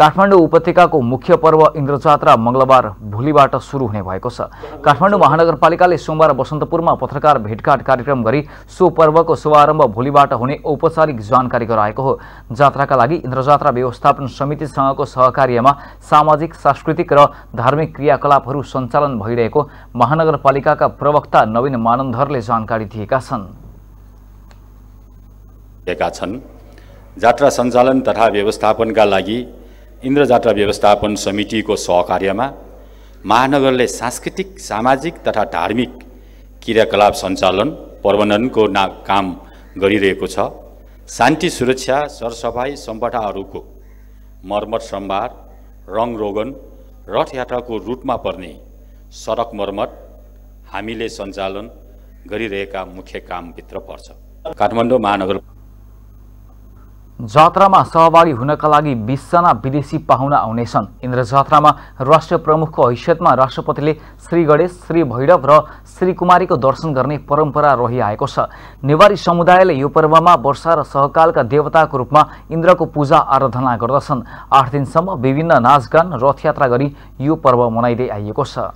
काठमाडौँ उपत्यकाको मुख्य पर्व इन्द्रजात्रा मङ्गलबार भोलिबाट सुरु हुने भएको छ काठमाडौँ महानगरपालिकाले सोमबार बसन्तपुरमा पत्रकार भेटघाट कार्यक्रम गरी सो पर्वको शुभारम्भ भोलिबाट हुने औपचारिक जानकारी गराएको हो जात्राका लागि इन्द्रजात्रा व्यवस्थापन समितिसँगको सहकार्यमा सामाजिक सांस्कृतिक र धार्मिक क्रियाकलापहरू सञ्चालन भइरहेको महानगरपालिकाका प्रवक्ता नवीन मानन्धरले जानकारी दिएका छन् जात्रा सञ्चालन तथा व्यवस्थापनका लागि इन्द्र जात्रा व्यवस्थापन समितिको सहकार्यमा महानगरले सांस्कृतिक सामाजिक तथा धार्मिक क्रियाकलाप सञ्चालन प्रबन्धनको ना काम गरिरहेको छ शान्ति सुरक्षा सरसफाइ सम्पदाहरूको मर्मत सम्भार रङरोगन रथयात्राको रूटमा पर्ने सडक मर्मत हामीले सञ्चालन गरिरहेका मुख्य कामभित्र पर्छ काठमाडौँ महानगर जात्रामा सहभागी हुनका लागि बिसजना विदेशी पाहुना आउनेछन् इन्द्र जात्रामा राष्ट्र प्रमुखको हैसियतमा राष्ट्रपतिले श्री गणेश श्री भैरव र श्री कुमारीको दर्शन गर्ने परम्परा रहिआएको छ नेवारी समुदायले यो पर्वमा वर्षा र सहकालका देवताको रूपमा इन्द्रको पूजा आराधना गर्दछन् आठ दिनसम्म विभिन्न नाचगान रथयात्रा गरी यो पर्व मनाइँदै आइएको छ